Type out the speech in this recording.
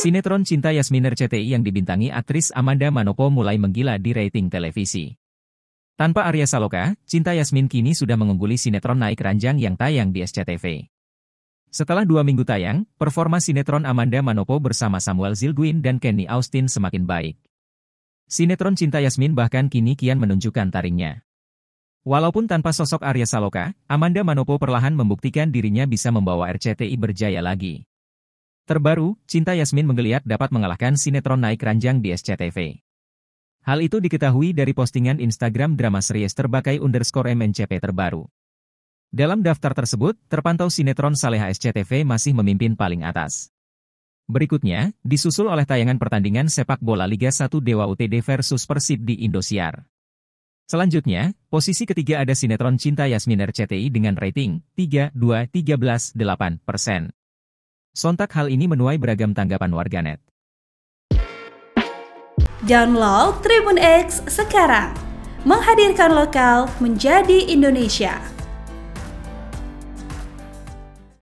Sinetron Cinta Yasmin RCTI yang dibintangi aktris Amanda Manopo mulai menggila di rating televisi. Tanpa Arya Saloka, Cinta Yasmin kini sudah mengungguli sinetron naik ranjang yang tayang di SCTV. Setelah dua minggu tayang, performa sinetron Amanda Manopo bersama Samuel Zilguin dan Kenny Austin semakin baik. Sinetron Cinta Yasmin bahkan kini kian menunjukkan taringnya. Walaupun tanpa sosok Arya Saloka, Amanda Manopo perlahan membuktikan dirinya bisa membawa RCTI berjaya lagi. Terbaru, Cinta Yasmin menggeliat dapat mengalahkan sinetron naik ranjang di SCTV. Hal itu diketahui dari postingan Instagram drama series terbakai underscore MNCP terbaru. Dalam daftar tersebut, terpantau sinetron Saleha SCTV masih memimpin paling atas. Berikutnya, disusul oleh tayangan pertandingan sepak bola Liga 1 Dewa UTD versus Persib di Indosiar. Selanjutnya, posisi ketiga ada sinetron Cinta Yasmin RCTI dengan rating 3, 13, 8 persen. Sontak hal ini menuai beragam tanggapan warganet. Download Tribun X sekarang. Menghadirkan lokal menjadi Indonesia.